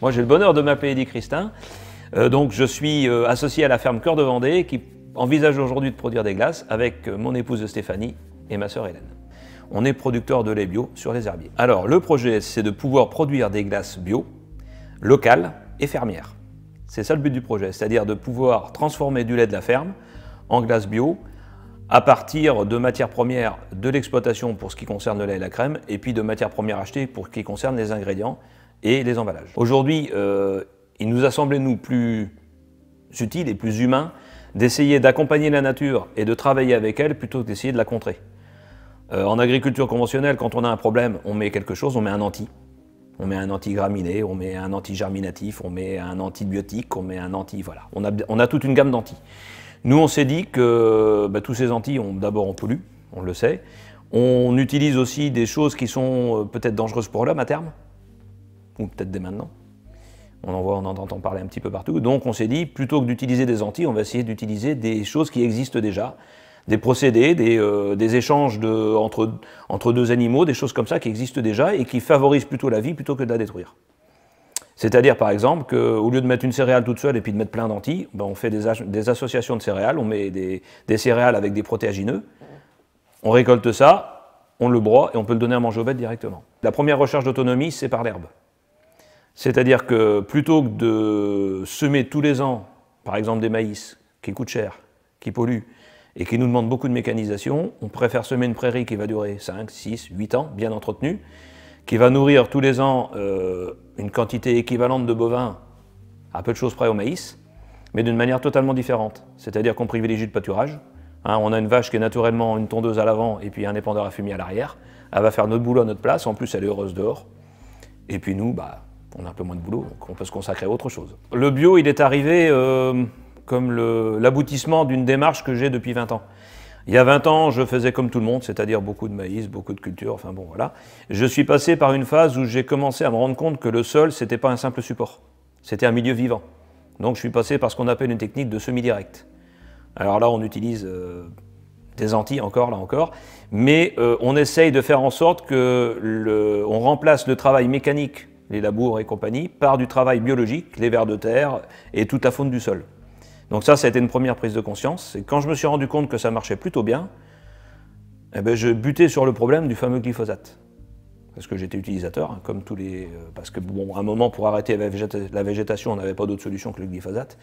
Moi, j'ai le bonheur de m'appeler Eddy Christin. Euh, donc, je suis euh, associé à la ferme Cœur de Vendée qui envisage aujourd'hui de produire des glaces avec euh, mon épouse Stéphanie et ma sœur Hélène. On est producteur de lait bio sur les herbiers. Alors, le projet, c'est de pouvoir produire des glaces bio, locales et fermières. C'est ça le but du projet, c'est-à-dire de pouvoir transformer du lait de la ferme en glace bio à partir de matières premières de l'exploitation pour ce qui concerne le lait et la crème, et puis de matières premières achetées pour ce qui concerne les ingrédients, et les emballages. Aujourd'hui, euh, il nous a semblé, nous, plus utile et plus humain d'essayer d'accompagner la nature et de travailler avec elle plutôt que d'essayer de la contrer. Euh, en agriculture conventionnelle, quand on a un problème, on met quelque chose, on met un anti. On met un anti-graminé, on met un anti-germinatif, on met un antibiotique, on met un anti... Voilà, on a, on a toute une gamme d'anti. Nous, on s'est dit que bah, tous ces anti, d'abord, on pollue, on le sait. On utilise aussi des choses qui sont euh, peut-être dangereuses pour l'homme à terme, ou peut-être dès maintenant. On en voit, on entend parler un petit peu partout. Donc on s'est dit, plutôt que d'utiliser des antilles, on va essayer d'utiliser des choses qui existent déjà, des procédés, des, euh, échanges entre, entre deux animaux, des choses comme ça qui existent déjà et qui favorisent plutôt la vie plutôt que de la détruire. C'est-à-dire, par exemple, qu'au lieu de mettre une céréale toute seule et puis de mettre plein d'antilles, ben, on fait des, associations de céréales, on met des, des, céréales avec des protéagineux, on récolte ça, on le broie et on peut le donner à manger aux bêtes directement. La première recherche d'autonomie, c'est par l'herbe. C'est-à-dire que plutôt que de semer tous les ans, par exemple des maïs, qui coûtent cher, qui polluent, et qui nous demandent beaucoup de mécanisation, on préfère semer une prairie qui va durer 5, 6, 8 ans, bien entretenue, qui va nourrir tous les ans euh, une quantité équivalente de bovins, à peu de choses près au maïs, mais d'une manière totalement différente. C'est-à-dire qu'on privilégie le pâturage. Hein, on a une vache qui est naturellement une tondeuse à l'avant et puis un épandeur à fumier à l'arrière. Elle va faire notre boulot à notre place, en plus elle est heureuse dehors. Et puis nous, bah, on a un peu moins de boulot, donc on peut se consacrer à autre chose. Le bio, il est arrivé euh, comme l'aboutissement d'une démarche que j'ai depuis 20 ans. Il y a 20 ans, je faisais comme tout le monde, c'est-à-dire beaucoup de maïs, beaucoup de cultures. enfin bon, voilà. Je suis passé par une phase où j'ai commencé à me rendre compte que le sol, c'était pas un simple support, c'était un milieu vivant. Donc je suis passé par ce qu'on appelle une technique de semi-direct. Alors là, on utilise euh, des Antilles encore, là encore, mais euh, on essaye de faire en sorte que on remplace le travail mécanique les labours et compagnie, par du travail biologique, les vers de terre et toute la faune du sol. Donc ça, ça a été une première prise de conscience. Et quand je me suis rendu compte que ça marchait plutôt bien, eh ben, je butais sur le problème du fameux glyphosate. Parce que j'étais utilisateur, hein, comme tous les... Euh, parce que, bon, à un moment, pour arrêter la végétation, on n'avait pas d'autre solution que le glyphosate.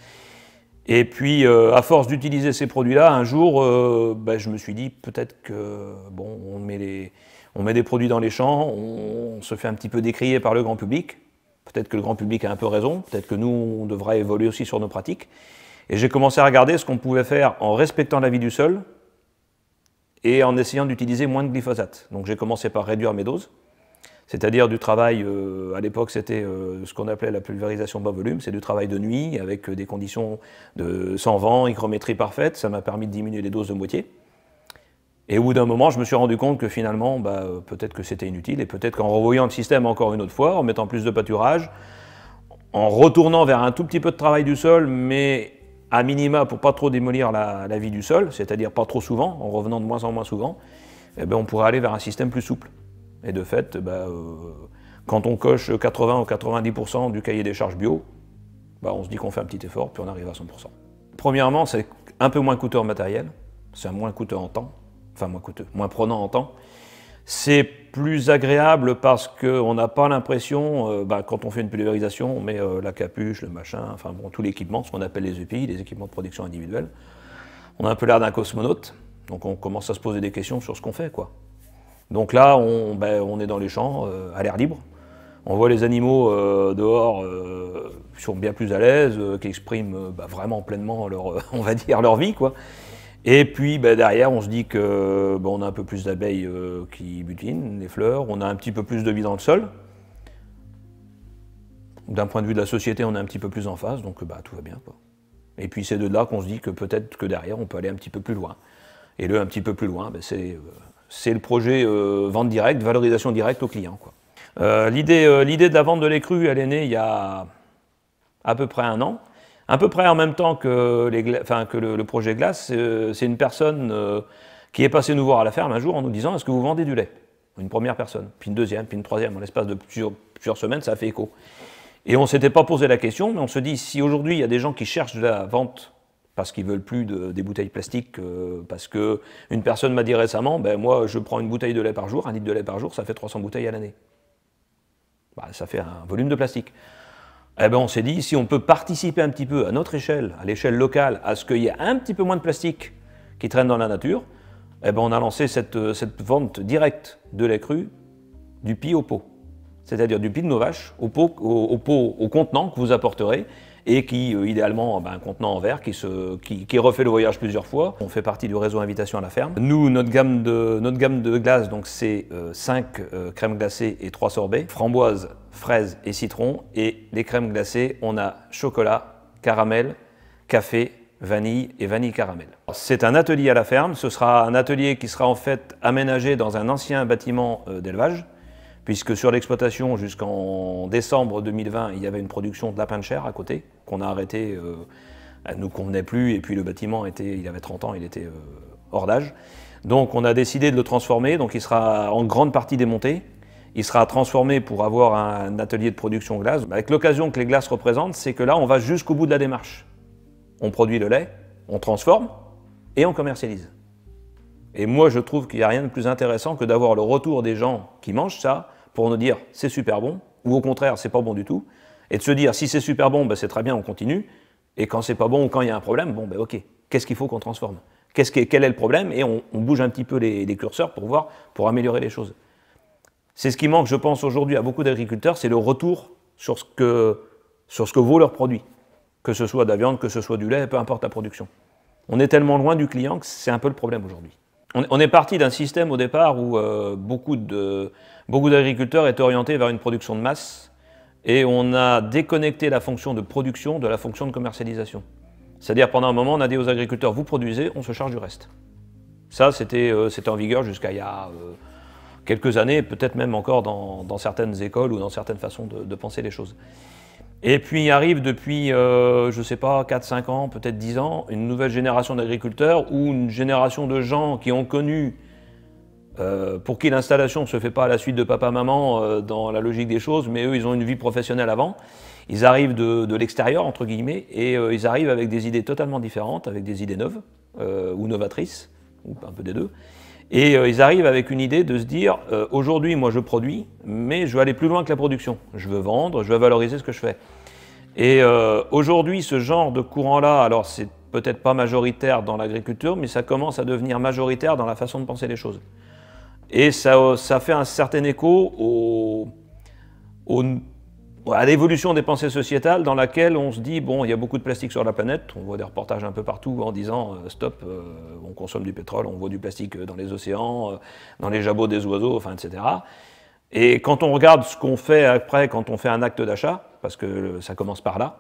Et puis, euh, à force d'utiliser ces produits-là, un jour, euh, ben, je me suis dit peut-être que bon, on met, on met des produits dans les champs, on, on se fait un petit peu décrier par le grand public. Peut-être que le grand public a un peu raison, peut-être que nous, on devra évoluer aussi sur nos pratiques. Et j'ai commencé à regarder ce qu'on pouvait faire en respectant la vie du sol et en essayant d'utiliser moins de glyphosate. Donc j'ai commencé par réduire mes doses c'est-à-dire du travail, euh, à l'époque c'était euh, ce qu'on appelait la pulvérisation bas volume, c'est du travail de nuit avec euh, des conditions de sans vent, hygrométrie parfaite, ça m'a permis de diminuer les doses de moitié. Et au bout d'un moment, je me suis rendu compte que finalement, bah, peut-être que c'était inutile, et peut-être qu'en revoyant le système encore une autre fois, en mettant plus de pâturage, en retournant vers un tout petit peu de travail du sol, mais à minima pour pas trop démolir la, vie du sol, c'est-à-dire pas trop souvent, en revenant de moins en moins souvent, eh ben, on pourrait aller vers un système plus souple. Et de fait, bah, euh, quand on coche 80 ou 90% du cahier des charges bio, bah, on se dit qu'on fait un petit effort, puis on arrive à 100%. Premièrement, c'est un peu moins coûteux en matériel, c'est moins coûteux en temps, enfin moins coûteux, moins prenant en temps. C'est plus agréable parce qu'on n'a pas l'impression, euh, bah, quand on fait une pulvérisation, on met euh, la capuche, le machin, enfin bon, tout l'équipement, ce qu'on appelle les EPI, les équipements de production individuelle. On a un peu l'air d'un cosmonaute, donc on commence à se poser des questions sur ce qu'on fait, quoi. Donc là, ben, on, est dans les champs, euh, à l'air libre. On voit les animaux euh, dehors euh, qui sont bien plus à l'aise, qui expriment ben, vraiment pleinement leur, on va dire, leur vie. Quoi. Et puis ben, derrière, on se dit que on a un peu plus d'abeilles qui butinent les fleurs, on a un petit peu plus de vie dans le sol. D'un point de vue de la société, on est un petit peu plus en face, donc tout va bien. Et puis c'est de là qu'on se dit que peut-être que derrière, on peut aller un petit peu plus loin. Et le un petit peu plus loin, c'est c'est le projet euh, vente directe, valorisation directe au client. Euh, euh, L'idée de la vente de lait cru, elle est née il y a à peu près un an. À peu près en même temps que, le, projet glace, euh, c'est une personne qui est passée nous voir à la ferme un jour en nous disant Est-ce que vous vendez du lait Une première personne, puis une deuxième, puis une troisième. En l'espace de plusieurs, plusieurs, semaines, ça a fait écho. Et on ne s'était pas posé la question, mais on se dit si aujourd'hui il y a des gens qui cherchent de la vente parce qu'ils veulent plus des bouteilles plastiques, euh, parce que une personne m'a dit récemment, ben moi je prends une bouteille de lait par jour, un litre de lait par jour, ça fait 300 bouteilles à l'année. Bah, ça fait un volume de plastique. Eh ben on s'est dit, si on peut participer un petit peu à notre échelle, à l'échelle locale, à ce qu'il y ait un petit peu moins de plastique qui traîne dans la nature, eh ben on a lancé cette, euh, vente directe de lait cru du pied au pot c'est-à-dire du de de au vaches au, au, pot, au contenant que vous apporterez et qui, euh, idéalement, eh ben, un contenant en verre qui, se, qui, refait le voyage plusieurs fois. On fait partie du réseau Invitation à la Ferme. Nous, notre gamme de, notre gamme de glaces, donc c'est 5 euh, euh, crèmes glacées et 3 sorbets, framboise, fraise et citron. Et les crèmes glacées, on a chocolat, caramel, café, vanille et vanille caramel. C'est un atelier à la ferme, ce sera un atelier qui sera en fait aménagé dans un ancien bâtiment d'élevage puisque sur l'exploitation jusqu'en décembre 2020, il y avait une production de lapin de chair à côté, qu'on a arrêté, euh, elle ne nous convenait plus, et puis le bâtiment, était, il avait 30 ans, il était euh, hors d'âge. Donc on a décidé de le transformer, donc il sera en grande partie démonté, il sera transformé pour avoir un atelier de production glace. Avec l'occasion que les glaces représentent, c'est que là, on va jusqu'au bout de la démarche. On produit le lait, on transforme et on commercialise. Et moi, je trouve qu'il n'y a rien de plus intéressant que d'avoir le retour des gens qui mangent ça pour nous dire c'est super bon, ou au contraire, c'est pas bon du tout, et de se dire si c'est super bon, ben, c'est très bien, on continue, et quand c'est pas bon ou quand il y a un problème, bon, ben ok, qu'est-ce qu'il faut qu'on transforme qu'est-ce Quel est le problème Et on, bouge un petit peu les, curseurs pour voir, pour améliorer les choses. C'est ce qui manque, je pense, aujourd'hui à beaucoup d'agriculteurs, c'est le retour sur ce, que, sur ce que vaut leur produit, que ce soit de la viande, que ce soit du lait, peu importe la production. On est tellement loin du client que c'est un peu le problème aujourd'hui on, est parti d'un système au départ où euh, beaucoup d'agriculteurs étaient orientés vers une production de masse et on a déconnecté la fonction de production de la fonction de commercialisation. C'est-à-dire pendant un moment, on a dit aux agriculteurs, vous produisez, on se charge du reste. Ça, c'était euh, en vigueur jusqu'à il y a euh, quelques années, peut-être même encore dans, certaines écoles ou dans certaines façons de penser les choses. Et puis il arrive depuis, euh, je ne sais pas, 4-5 ans, peut-être 10 ans, une nouvelle génération d'agriculteurs ou une génération de gens qui ont connu, euh, pour qui l'installation ne se fait pas à la suite de papa-maman euh, dans la logique des choses, mais eux, ils ont une vie professionnelle avant. Ils arrivent de, de l'extérieur, entre guillemets, et ils arrivent avec des idées totalement différentes, avec des idées neuves ou novatrices, ou un peu des deux. Et ils arrivent avec une idée de se dire, aujourd'hui moi je produis, mais je veux aller plus loin que la production. Je veux vendre, je veux valoriser ce que je fais. Et euh, aujourd'hui, ce genre de courant-là, alors c'est peut-être pas majoritaire dans l'agriculture, mais ça commence à devenir majoritaire dans la façon de penser les choses. Et ça, euh, ça fait un certain écho à l'évolution des pensées sociétales dans laquelle on se dit, bon, il y a beaucoup de plastique sur la planète, on voit des reportages un peu partout en disant, euh, stop, on consomme du pétrole, on voit du plastique dans les océans, dans les jabots des oiseaux, enfin, etc. Et quand on regarde ce qu'on fait après, quand on fait un acte d'achat, parce que ça commence par là,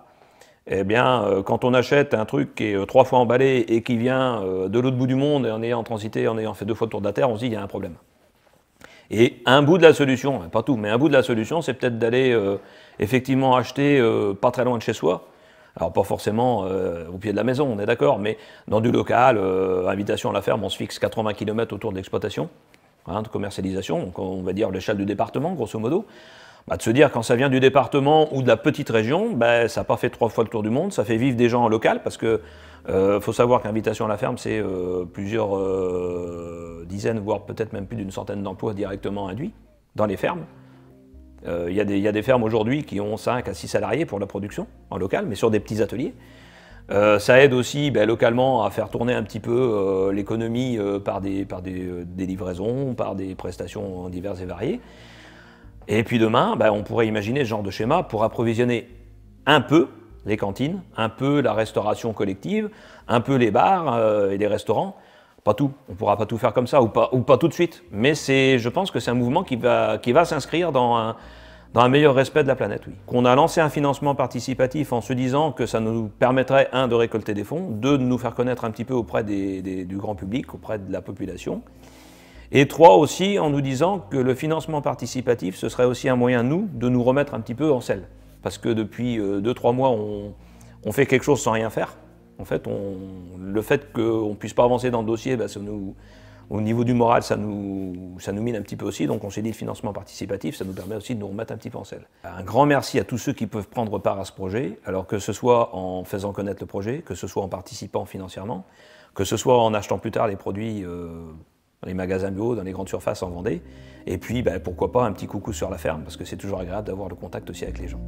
eh bien, euh, quand on achète un truc qui est euh, trois fois emballé et qui vient euh, de l'autre bout du monde, et en ayant transité, en ayant fait deux fois le tour de la Terre, on se dit, il y a un problème. Et un bout de la solution, hein, pas tout, mais un bout de la solution, c'est peut-être d'aller effectivement acheter pas très loin de chez soi. Alors pas forcément au pied de la maison, on est d'accord, mais dans du local, invitation à la ferme, on se fixe 80 km autour de l'exploitation, hein, de commercialisation, on va dire l'échelle du département, grosso modo. Bah, de se dire quand ça vient du département ou de la petite région, bah, ça n'a pas fait trois fois le tour du monde, ça fait vivre des gens en local. parce que euh, faut savoir qu'invitation à la ferme, c'est euh, plusieurs euh, dizaines, voire peut-être même plus d'une centaine d'emplois directement induits dans les fermes. Il y, y, a des fermes aujourd'hui qui ont 5 à 6 salariés pour la production en local, mais sur des petits ateliers. ça aide aussi bah, localement à faire tourner un petit peu l'économie par, des, par des livraisons, par des prestations diverses et variées. Et puis demain, bah, on pourrait imaginer ce genre de schéma pour approvisionner un peu les cantines, un peu la restauration collective, un peu les bars euh, et les restaurants. Pas tout, on ne pourra pas tout faire comme ça, ou pas, tout de suite. Mais je pense que c'est un mouvement qui va, s'inscrire dans un, meilleur respect de la planète, oui. Qu'on a lancé un financement participatif en se disant que ça nous permettrait, un, de récolter des fonds, deux, de nous faire connaître un petit peu auprès du grand public, auprès de la population. Et trois aussi en nous disant que le financement participatif, ce serait aussi un moyen, nous, de nous remettre un petit peu en selle. Parce que depuis euh, deux, trois mois, on, on, fait quelque chose sans rien faire. En fait, on, le fait qu'on ne puisse pas avancer dans le dossier, bah, nous, au niveau du moral, ça nous, ça nous mine un petit peu aussi. Donc on s'est dit le financement participatif, ça nous permet aussi de nous remettre un petit peu en selle. Un grand merci à tous ceux qui peuvent prendre part à ce projet, alors que ce soit en faisant connaître le projet, que ce soit en participant financièrement, que ce soit en achetant plus tard les produits. Euh, les magasins bio, dans les grandes surfaces en Vendée. Et puis, bah, pourquoi pas un petit coucou sur la ferme, parce que c'est toujours agréable d'avoir le contact aussi avec les gens.